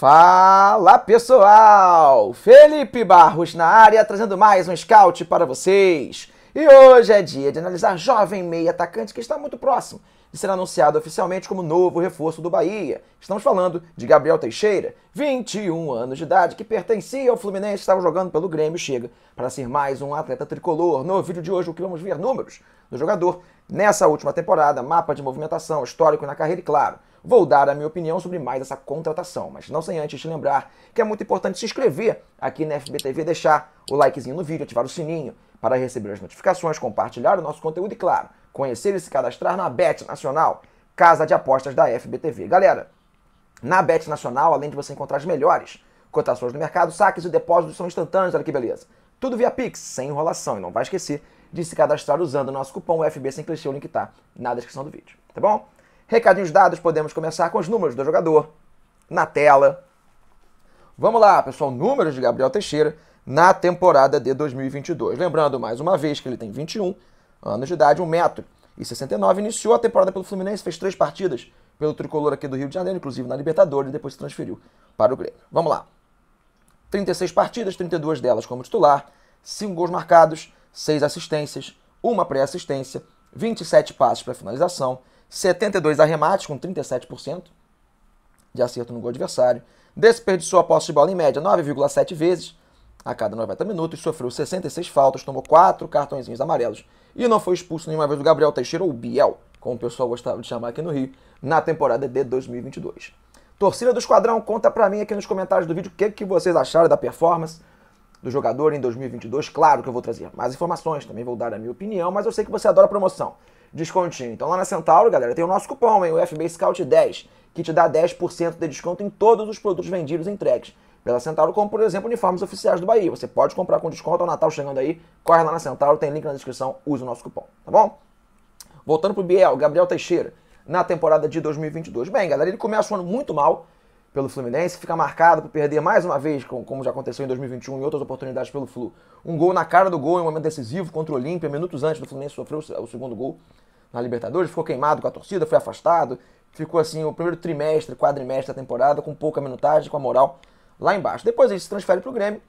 Fala pessoal! Felipe Barros na área trazendo mais um scout para vocês. E hoje é dia de analisar jovem meia atacante que está muito próximo de ser anunciado oficialmente como novo reforço do Bahia. Estamos falando de Gabriel Teixeira, 21 anos de idade, que pertencia ao Fluminense, estava jogando pelo Grêmio, chega para ser mais um atleta tricolor. No vídeo de hoje, o que vamos ver números do jogador nessa última temporada, mapa de movimentação, histórico na carreira e, claro, vou dar a minha opinião sobre mais essa contratação, mas não sem antes te lembrar que é muito importante se inscrever aqui na FBTV, deixar o likezinho no vídeo, ativar o sininho para receber as notificações, compartilhar o nosso conteúdo e, claro, conhecer e se cadastrar na Bet Nacional, casa de apostas da FBTV. Galera, na Bet Nacional, além de você encontrar as melhores cotações do mercado, saques e depósitos são instantâneos, olha que beleza. Tudo via Pix, sem enrolação, e não vai esquecer de se cadastrar usando o nosso cupom FB sem clichê, o link tá na descrição do vídeo, tá bom? Recadinhos dados, podemos começar com os números do jogador na tela. Vamos lá, pessoal, números de Gabriel Teixeira na temporada de 2022. Lembrando mais uma vez que ele tem 21 anos de idade, 1,69m, iniciou a temporada pelo Fluminense, fez três partidas pelo tricolor aqui do Rio de Janeiro, inclusive na Libertadores, e depois se transferiu para o Grêmio. Vamos lá. 36 partidas, 32 delas como titular, 5 gols marcados, 6 assistências, uma pré-assistência, 27 passes para finalização, 72 arremates, com 37% de acerto no gol adversário. Desperdiçou a posse de bola em média 9,7 vezes a cada 90 minutos, sofreu 66 faltas, tomou 4 cartõezinhos amarelos e não foi expulso nenhuma vez o Gabriel Teixeira ou Biel, como o pessoal gostava de chamar aqui no Rio, na temporada de 2022. Torcida do Esquadrão, conta pra mim aqui nos comentários do vídeo o que, que vocês acharam da performance do jogador em 2022. Claro que eu vou trazer mais informações, também vou dar a minha opinião, mas eu sei que você adora promoção descontinho. Então lá na Centauro, galera, tem o nosso cupom, hein, o FB Scout 10, que te dá 10% de desconto em todos os produtos vendidos em entregues pela Centauro, como por exemplo uniformes oficiais do Bahia. Você pode comprar com desconto ao Natal chegando aí, corre lá na Centauro, tem link na descrição, usa o nosso cupom, tá bom? Voltando pro Biel, Gabriel Teixeira, na temporada de 2022. Bem, galera, ele começa o ano muito mal, pelo Fluminense, fica marcado por perder mais uma vez, como já aconteceu em 2021 e outras oportunidades pelo Flu. Um gol na cara do gol em um momento decisivo contra o Olímpia, minutos antes do Fluminense sofrer o segundo gol na Libertadores, ficou queimado com a torcida, foi afastado, ficou assim o primeiro trimestre, quadrimestre da temporada com pouca minutagem, com a moral lá embaixo. Depois ele se transfere para o Grêmio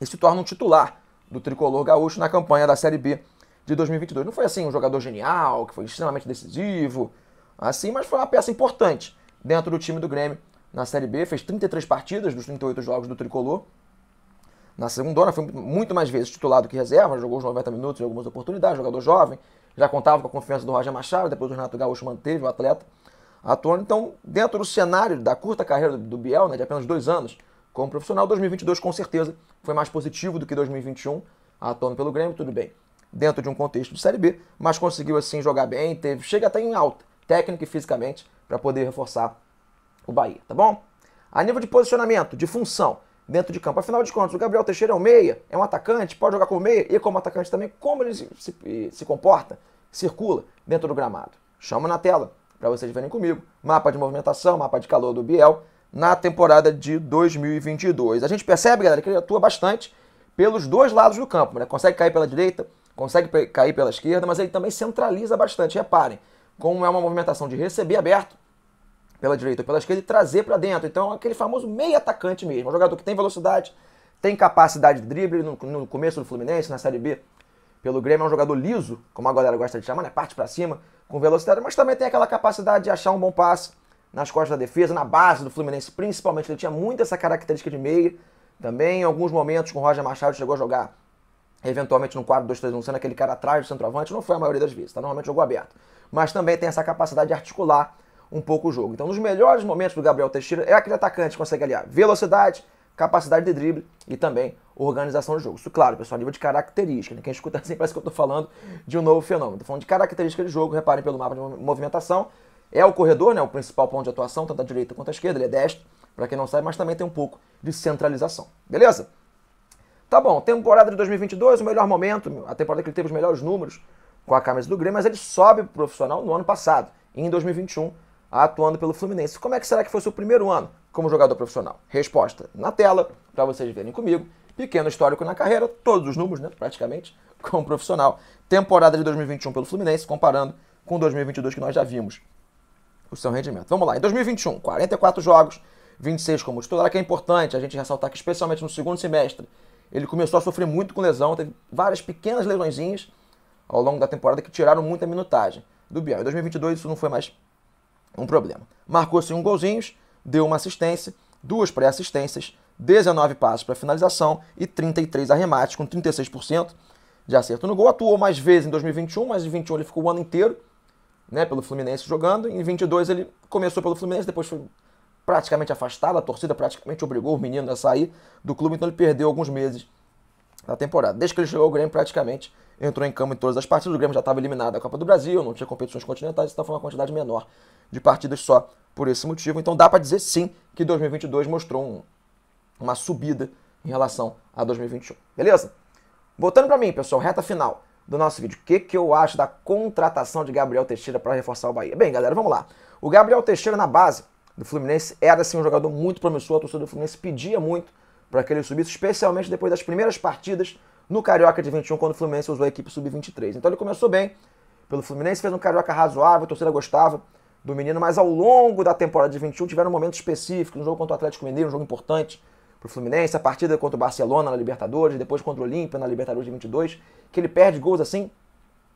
e se torna um titular do tricolor gaúcho na campanha da Série B de 2022. Não foi assim um jogador genial, que foi extremamente decisivo, assim, mas foi uma peça importante dentro do time do Grêmio na Série B, fez 33 partidas dos 38 jogos do Tricolor. Na segunda foi muito mais vezes titulado que reserva, jogou os 90 minutos em algumas oportunidades, jogador jovem, já contava com a confiança do Roger Machado, depois o Renato Gaúcho manteve o atleta atuando. Então, dentro do cenário da curta carreira do Biel, né, de apenas dois anos como profissional, 2022 com certeza foi mais positivo do que 2021, atuando pelo Grêmio, tudo bem. Dentro de um contexto de Série B, mas conseguiu assim jogar bem, teve, chega até em alta, técnica e fisicamente, para poder reforçar o Bahia, tá bom? A nível de posicionamento, de função, dentro de campo. Afinal de contas, o Gabriel Teixeira é um meia, é um atacante, pode jogar como meia e como atacante também. Como ele se, se, se comporta, circula dentro do gramado? Chama na tela para vocês verem comigo. Mapa de movimentação, mapa de calor do Biel na temporada de 2022. A gente percebe, galera, que ele atua bastante pelos dois lados do campo. Né? Consegue cair pela direita, consegue cair pela esquerda, mas ele também centraliza bastante. Reparem, como é uma movimentação de receber aberto, pela direita ou pela esquerda e trazer para dentro. Então, é aquele famoso meio atacante mesmo. É um jogador que tem velocidade, tem capacidade de drible no, no começo do Fluminense, na Série B. Pelo Grêmio é um jogador liso, como a galera gosta de chamar, né? Parte para cima, com velocidade, mas também tem aquela capacidade de achar um bom passe nas costas da defesa, na base do Fluminense, principalmente. Ele tinha muito essa característica de meio. Também, em alguns momentos, com o Roger Machado, chegou a jogar eventualmente no 4-2-3-1, sendo aquele cara atrás do centroavante. Não foi a maioria das vezes, tá? Normalmente jogou aberto. Mas também tem essa capacidade de articular um pouco o jogo. Então, nos melhores momentos do Gabriel Teixeira é aquele atacante que consegue aliar velocidade, capacidade de drible e também organização do jogo. Isso, claro, pessoal, a nível de característica. Né? Quem escuta sempre assim parece que eu estou falando de um novo fenômeno. Estou falando de característica de jogo, reparem pelo mapa de movimentação. É o corredor, né, o principal ponto de atuação, tanto à direita quanto à esquerda, ele é destro, para quem não sabe, mas também tem um pouco de centralização. Beleza? Tá bom, temporada de 2022, o melhor momento, a temporada que ele teve os melhores números com a camisa do Grêmio, mas ele sobe pro profissional no ano passado, em 2021, atuando pelo Fluminense. Como é que será que foi seu primeiro ano como jogador profissional? Resposta na tela, para vocês verem comigo. Pequeno histórico na carreira, todos os números, né, praticamente, como profissional. Temporada de 2021 pelo Fluminense, comparando com 2022 que nós já vimos o seu rendimento. Vamos lá, em 2021, 44 jogos, 26 como titular, que é importante a gente ressaltar que especialmente no segundo semestre, ele começou a sofrer muito com lesão, teve várias pequenas lesões ao longo da temporada que tiraram muita minutagem do Biel. Em 2022 isso não foi mais um problema. Marcou um golzinhos, deu uma assistência, duas pré-assistências, 19 passos para finalização e 33 arremates, com 36% de acerto no gol. Atuou mais vezes em 2021, mas em 21 ele ficou o ano inteiro né, pelo Fluminense jogando. Em 22 ele começou pelo Fluminense, depois foi praticamente afastado, a torcida praticamente obrigou o menino a sair do clube, então ele perdeu alguns meses na temporada. Desde que ele chegou o Grêmio, praticamente entrou em campo em todas as partidas. O Grêmio já estava eliminado da Copa do Brasil, não tinha competições continentais, então foi uma quantidade menor de partidas só por esse motivo. Então dá para dizer sim que 2022 mostrou um, uma subida em relação a 2021. Beleza? Voltando para mim, pessoal, reta final do nosso vídeo. O que, que eu acho da contratação de Gabriel Teixeira para reforçar o Bahia? Bem, galera, vamos lá. O Gabriel Teixeira na base do Fluminense era assim um jogador muito promissor, a torcida do Fluminense pedia muito para aquele sub especialmente depois das primeiras partidas no Carioca de 21, quando o Fluminense usou a equipe sub-23. Então ele começou bem pelo Fluminense, fez um Carioca razoável, a torcida gostava do menino, mas ao longo da temporada de 21 tiveram momentos específicos, um jogo contra o Atlético Mineiro, um jogo importante para o Fluminense, a partida contra o Barcelona na Libertadores, depois contra o Olímpia na Libertadores de 22, que ele perde gols assim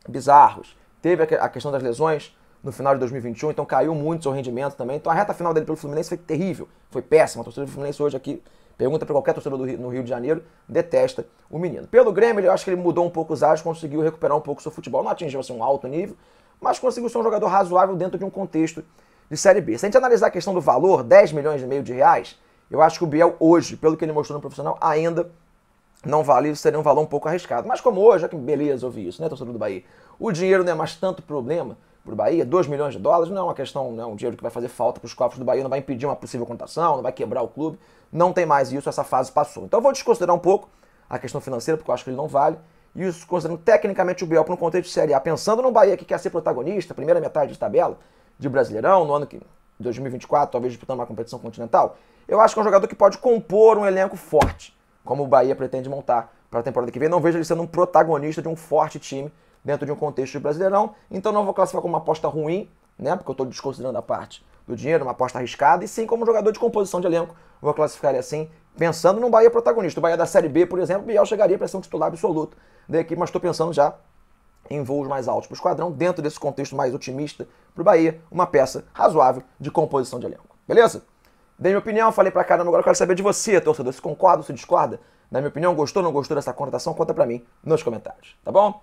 bizarros. Teve a questão das lesões no final de 2021, então caiu muito seu rendimento também. Então a reta final dele pelo Fluminense foi terrível, foi péssima. A torcida do Fluminense hoje aqui Pergunta para qualquer torcedor Rio, no Rio de Janeiro, detesta o menino. Pelo Grêmio, eu acho que ele mudou um pouco os ares, conseguiu recuperar um pouco o seu futebol. Não atingiu assim, um alto nível, mas conseguiu ser um jogador razoável dentro de um contexto de Série B. Se a gente analisar a questão do valor, 10 milhões e meio de reais, eu acho que o Biel hoje, pelo que ele mostrou no profissional, ainda não vale, seria um valor um pouco arriscado. Mas como hoje, olha que beleza ouvir isso, né, torcedor do Bahia? O dinheiro não é mais tanto problema, para o Bahia, 2 milhões de dólares, não é uma questão, não é um dinheiro que vai fazer falta para os cofres do Bahia, não vai impedir uma possível contratação, não vai quebrar o clube, não tem mais isso, essa fase passou. Então eu vou desconsiderar um pouco a questão financeira, porque eu acho que ele não vale, e isso considerando tecnicamente o Biel para um contexto de Série A, pensando no Bahia que quer ser protagonista, primeira metade de tabela de Brasileirão, no ano que 2024, talvez disputando uma competição continental, eu acho que é um jogador que pode compor um elenco forte, como o Bahia pretende montar para a temporada que vem. Não vejo ele sendo um protagonista de um forte time dentro de um contexto de brasileirão. Então não vou classificar como uma aposta ruim, né? Porque eu estou desconsiderando a parte do dinheiro, uma aposta arriscada, e sim como jogador de composição de elenco. Vou classificar ele assim, pensando no Bahia protagonista. O Bahia da Série B, por exemplo, Biel chegaria para ser um titular absoluto da equipe, mas estou pensando já em voos mais altos para o esquadrão, dentro desse contexto mais otimista para o Bahia, uma peça razoável de composição de elenco. Beleza? Dei minha opinião, falei pra caramba, agora eu quero saber de você, torcedor, se concorda ou se discorda. Na minha opinião, gostou ou não gostou dessa contratação? Conta pra mim nos comentários, tá bom?